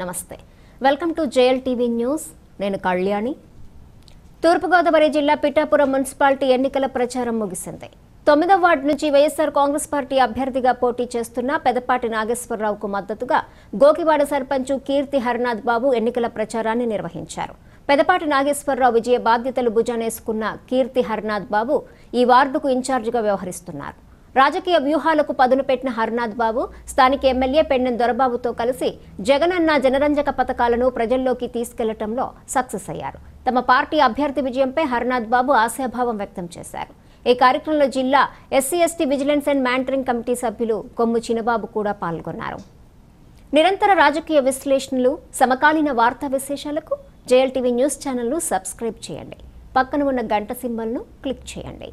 నమస్తే welcome to J L TV news నేను కళ్యాణి తూర్పుగోదావరి జిల్లా పిఠాపురం మున్సిపాలిటీ ఎన్నికల ప్రచారం ముగిసింది తొమ్మిదవ వార్డు నుంచి వైఎస్సార్ కాంగ్రెస్ పార్టీ అభ్యర్థిగా పోటీ చేస్తున్న పెదపాటి నాగేశ్వరరావుకు మద్దతుగా గోకివాడ సర్పంచ్ కీర్తి హరినాథ్ బాబు ఎన్నికల ప్రచారాన్ని నిర్వహించారు పెదపాటి నాగేశ్వరరావు విజయ బాధ్యతలు భుజానేసుకున్న కీర్తి హరినాథ్ బాబు ఈ వార్డుకు ఇన్ఛార్జిగా వ్యవహరిస్తున్నారు రాజకీయ వ్యూహాలకు పదును పెట్టిన హర్నాథ్ బాబు స్థానిక ఎమ్మెల్యే పెండెం దొరబాబుతో కలిసి జగనన్న జనరంజక పథకాలను ప్రజల్లోకి తీసుకెళ్లటంలో సక్సెస్ అయ్యారు తమ పార్టీ అభ్యర్థి విజయంపై హర్నాథ్ బాబు ఆశాభావం వ్యక్తం చేశారు ఈ కార్యక్రమంలో జిల్లా SC ST vigilance and monitoring committee సభ్యులు కొమ్ము చినబాబు కూడా పాల్గొన్నారు నిరంతర రాజకీయ విశ్లేషణలు సమకాలీన వార్తా విశేషాలకు జేఎల్టీవీ న్యూస్ ఛానల్ను సబ్స్క్రైబ్ చేయండి పక్కన ఉన్న గంట సింబల్ను క్లిక్ చేయండి